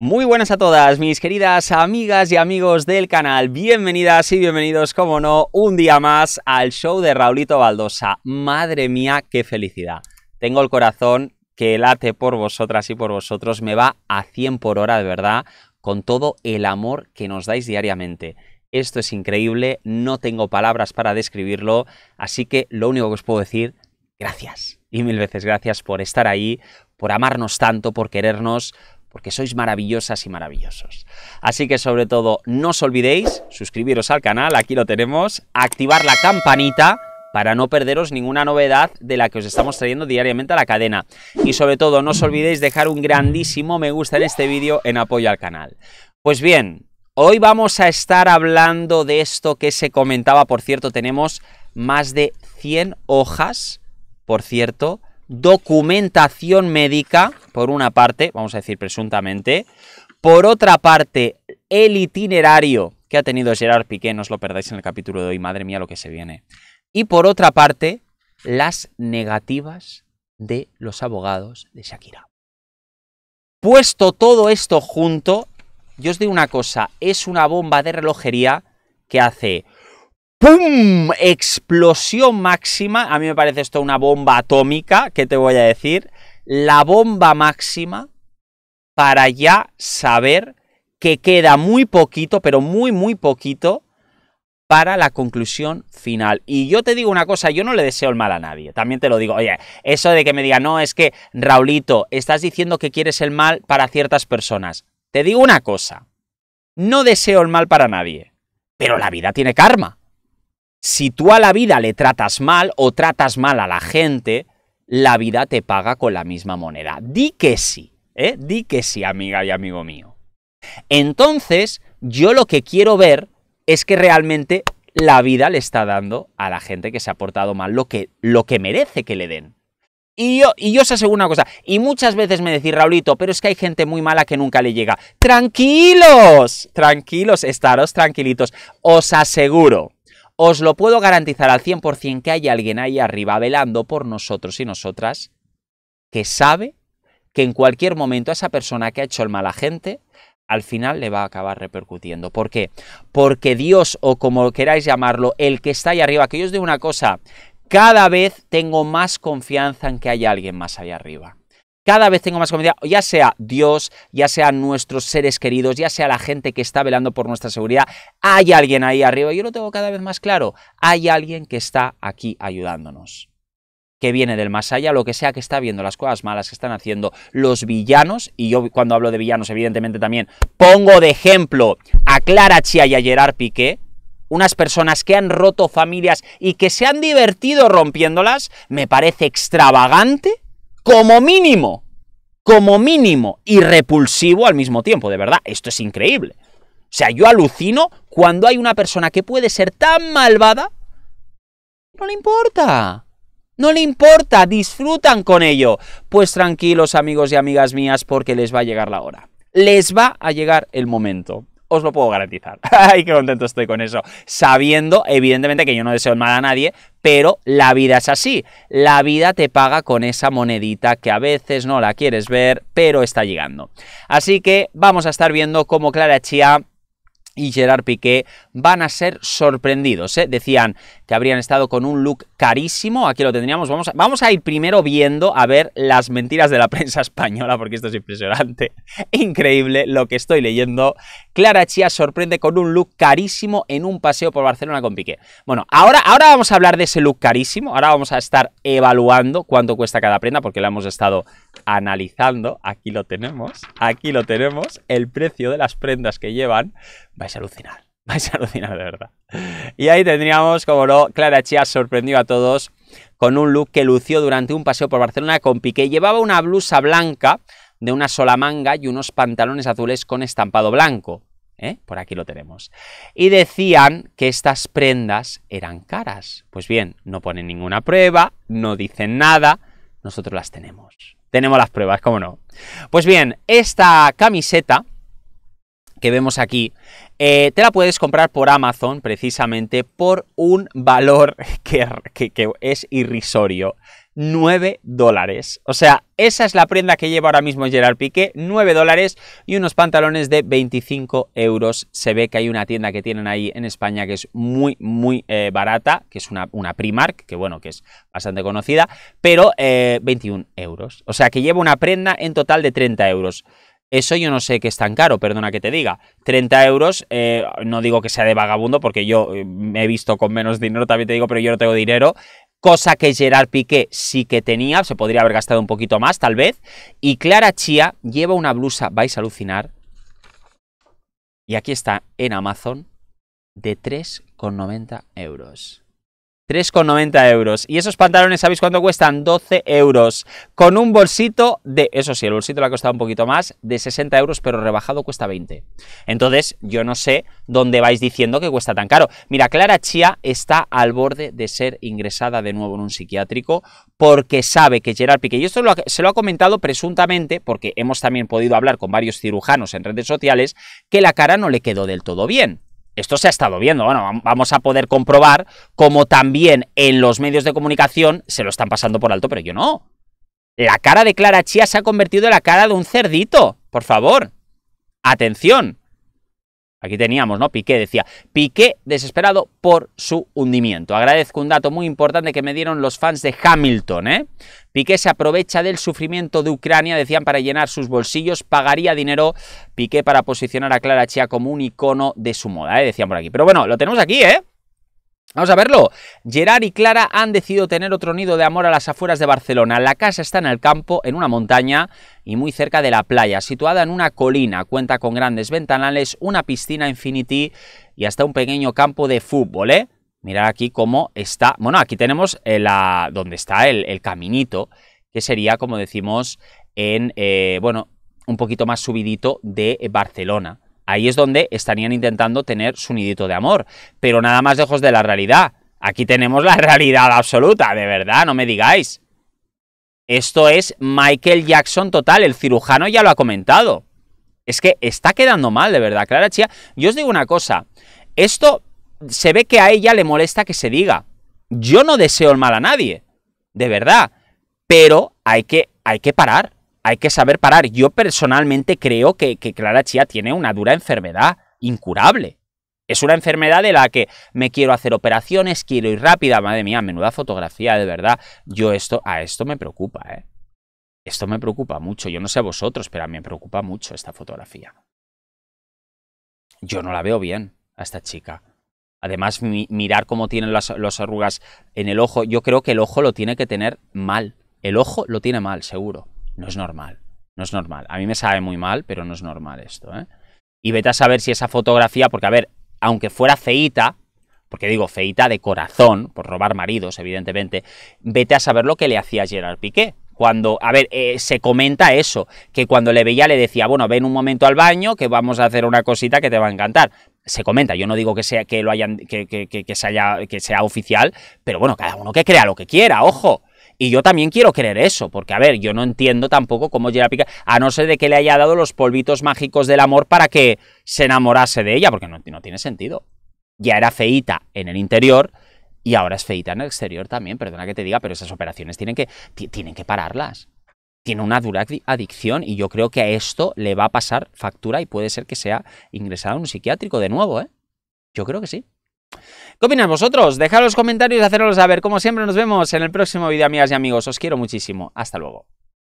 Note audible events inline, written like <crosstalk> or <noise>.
Muy buenas a todas, mis queridas amigas y amigos del canal. Bienvenidas y bienvenidos, como no, un día más al show de Raulito Baldosa. Madre mía, qué felicidad. Tengo el corazón que late por vosotras y por vosotros. Me va a 100 por hora, de verdad, con todo el amor que nos dais diariamente. Esto es increíble, no tengo palabras para describirlo, así que lo único que os puedo decir, gracias. Y mil veces gracias por estar ahí, por amarnos tanto, por querernos, porque sois maravillosas y maravillosos. Así que sobre todo, no os olvidéis, suscribiros al canal, aquí lo tenemos, activar la campanita para no perderos ninguna novedad de la que os estamos trayendo diariamente a la cadena. Y sobre todo, no os olvidéis dejar un grandísimo me gusta en este vídeo en apoyo al canal. Pues bien, hoy vamos a estar hablando de esto que se comentaba, por cierto, tenemos más de 100 hojas, por cierto, documentación médica, por una parte, vamos a decir presuntamente, por otra parte, el itinerario que ha tenido Gerard Piqué, no os lo perdáis en el capítulo de hoy, madre mía lo que se viene, y por otra parte, las negativas de los abogados de Shakira. Puesto todo esto junto, yo os digo una cosa, es una bomba de relojería que hace ¡Pum! Explosión máxima. A mí me parece esto una bomba atómica. ¿Qué te voy a decir? La bomba máxima para ya saber que queda muy poquito, pero muy, muy poquito para la conclusión final. Y yo te digo una cosa, yo no le deseo el mal a nadie, también te lo digo, oye, eso de que me diga, no, es que, Raulito, estás diciendo que quieres el mal para ciertas personas. Te digo una cosa, no deseo el mal para nadie, pero la vida tiene karma. Si tú a la vida le tratas mal o tratas mal a la gente, la vida te paga con la misma moneda. Di que sí, ¿eh? Di que sí, amiga y amigo mío. Entonces, yo lo que quiero ver es que realmente la vida le está dando a la gente que se ha portado mal lo que, lo que merece que le den. Y yo, y yo os aseguro una cosa, y muchas veces me decís, Raulito, pero es que hay gente muy mala que nunca le llega. Tranquilos, tranquilos, estaros tranquilitos. Os aseguro os lo puedo garantizar al 100% que hay alguien ahí arriba velando por nosotros y nosotras que sabe que en cualquier momento esa persona que ha hecho el mal a gente, al final le va a acabar repercutiendo. ¿Por qué? Porque Dios, o como queráis llamarlo, el que está ahí arriba, que yo os digo una cosa, cada vez tengo más confianza en que hay alguien más allá arriba. Cada vez tengo más confianza, ya sea Dios, ya sea nuestros seres queridos, ya sea la gente que está velando por nuestra seguridad, hay alguien ahí arriba, yo lo tengo cada vez más claro, hay alguien que está aquí ayudándonos que viene del más allá, lo que sea que está viendo, las cosas malas que están haciendo los villanos, y yo cuando hablo de villanos, evidentemente también pongo de ejemplo a Clara Chia y a Gerard Piqué, unas personas que han roto familias y que se han divertido rompiéndolas, me parece extravagante como mínimo, como mínimo y repulsivo al mismo tiempo, de verdad, esto es increíble. O sea, yo alucino cuando hay una persona que puede ser tan malvada, no le importa. No le importa, disfrutan con ello. Pues tranquilos amigos y amigas mías porque les va a llegar la hora. Les va a llegar el momento os lo puedo garantizar. <laughs> ¡Ay, qué contento estoy con eso! Sabiendo, evidentemente, que yo no deseo mal a nadie, pero la vida es así. La vida te paga con esa monedita que a veces no la quieres ver, pero está llegando. Así que vamos a estar viendo cómo Clara Chía y Gerard Piqué van a ser sorprendidos. ¿eh? Decían que habrían estado con un look carísimo. Aquí lo tendríamos. Vamos a, vamos a ir primero viendo a ver las mentiras de la prensa española, porque esto es impresionante. <laughs> Increíble lo que estoy leyendo Clara Chia sorprende con un look carísimo en un paseo por Barcelona con Piqué. Bueno, ahora, ahora vamos a hablar de ese look carísimo, ahora vamos a estar evaluando cuánto cuesta cada prenda porque la hemos estado analizando. Aquí lo tenemos, aquí lo tenemos, el precio de las prendas que llevan. Vais a alucinar. <laughs> Vais a alucinar de verdad. Y ahí tendríamos, como no, Clara Chia sorprendió a todos con un look que lució durante un paseo por Barcelona con Piqué. Llevaba una blusa blanca de una sola manga y unos pantalones azules con estampado blanco. ¿eh? Por aquí lo tenemos. Y decían que estas prendas eran caras. Pues bien, no ponen ninguna prueba, no dicen nada, nosotros las tenemos. Tenemos las pruebas, ¿cómo no? Pues bien, esta camiseta que vemos aquí, eh, te la puedes comprar por Amazon precisamente por un valor <laughs> que es irrisorio. 9 dólares. O sea, esa es la prenda que lleva ahora mismo Gerard Piqué, 9 dólares y unos pantalones de 25 euros. Se ve que hay una tienda que tienen ahí en España que es muy, muy eh, barata, que es una, una, Primark, que bueno, que es bastante conocida, pero 21 eh, euros. O sea, que lleva una prenda en total de 30 euros. Eso yo no sé que es tan caro, perdona que te diga. 30 euros, eh, no digo que sea de vagabundo, porque yo me he visto con menos dinero, también te digo, pero yo no tengo dinero cosa que Gerard Piqué sí que tenía, se podría haber gastado un poquito más tal vez, y Clara Chía lleva una blusa, vais a alucinar, y aquí está en Amazon, de 3,90 euros. 3,90 euros. Y esos pantalones, ¿sabéis cuánto cuestan? 12 euros. Con un bolsito de, eso sí, el bolsito le ha costado un poquito más, de 60 euros, pero rebajado cuesta 20. Entonces, yo no sé dónde vais diciendo que cuesta tan caro. Mira, Clara Chía está al borde de ser ingresada de nuevo en un psiquiátrico porque sabe que Gerard Piqué, y esto se lo ha comentado presuntamente, porque hemos también podido hablar con varios cirujanos en redes sociales, que la cara no le quedó del todo bien esto se ha estado viendo. Bueno, vamos a poder comprobar cómo también en los medios de comunicación se lo están pasando por alto, pero yo no. La cara de Clara Chía se ha convertido en la cara de un cerdito. Por favor. Atención. Aquí teníamos, ¿no? Piqué decía, Piqué desesperado por su hundimiento. Agradezco un dato muy importante que me dieron los fans de Hamilton, ¿eh? Piqué se aprovecha del sufrimiento de Ucrania, decían, para llenar sus bolsillos, pagaría dinero Piqué para posicionar a Clara Chia como un icono de su moda, ¿eh? Decían por aquí. Pero bueno, lo tenemos aquí, ¿eh? Vamos a verlo. Gerard y Clara han decidido tener otro nido de amor a las afueras de Barcelona. La casa está en el campo, en una montaña y muy cerca de la playa, situada en una colina. Cuenta con grandes ventanales, una piscina infinity y hasta un pequeño campo de fútbol, ¿eh? Mirad aquí cómo está. Bueno, aquí tenemos eh, la, donde está el, caminito, que sería, como decimos, en, eh, bueno, un poquito más subidito de Barcelona. Ahí es donde estarían intentando tener su nidito de amor, pero nada más lejos de la realidad. Aquí tenemos la <laughs> realidad absoluta, de verdad, no me digáis. Esto es Michael Jackson total, el cirujano ya lo ha comentado. Es que está quedando mal, de verdad, Clara Chía. Yo os digo una cosa, esto se ve que a ella le molesta que se diga. Yo no deseo el mal a nadie, de verdad, pero hay que, hay que parar hay que saber parar. Yo personalmente creo que, Clara Chía tiene una dura enfermedad incurable. Es una enfermedad de la que me quiero hacer operaciones, quiero ir rápida, madre mía, menuda fotografía, de verdad. Yo esto, a esto me preocupa, ¿eh? Esto me preocupa mucho. Yo no sé a vosotros, pero a mí me preocupa mucho esta fotografía. Yo no la veo bien a esta chica. Además, mirar cómo tienen las arrugas en el ojo. Yo creo que el ojo lo tiene que tener mal. El ojo lo tiene mal, seguro. No es normal. No es normal. A mí me sabe muy mal, pero no es normal esto, ¿eh? Y vete a saber si esa fotografía, porque a ver, aunque fuera feíta, porque digo feíta de corazón, por robar maridos, evidentemente, vete a saber lo que le hacía Gerard Piqué. Cuando, a ver, eh, se comenta eso, que cuando le veía le decía, bueno, ven un momento al baño, que vamos a hacer una cosita que te va a encantar. Se comenta, yo no digo que sea, que lo hayan, que, que, que, que se haya, que sea oficial, pero bueno, cada uno que crea lo que quiera, ojo. Y yo también quiero creer eso, porque a ver, yo no entiendo tampoco cómo Gerard a no ser de que le haya dado los polvitos mágicos del amor para que se enamorase de ella, porque no, tiene sentido. Ya era feíta en el interior, y ahora es feíta en el exterior también, perdona que te diga, pero esas operaciones tienen que, tienen que pararlas. Tiene una dura adicción y yo creo que a esto le va a pasar factura y puede ser que sea ingresado a un psiquiátrico de nuevo, ¿eh? Yo creo que sí. ¿Qué opináis vosotros? Dejad los comentarios y a saber. Como siempre, nos vemos en el próximo vídeo, amigas y amigos. Os quiero muchísimo. Hasta luego.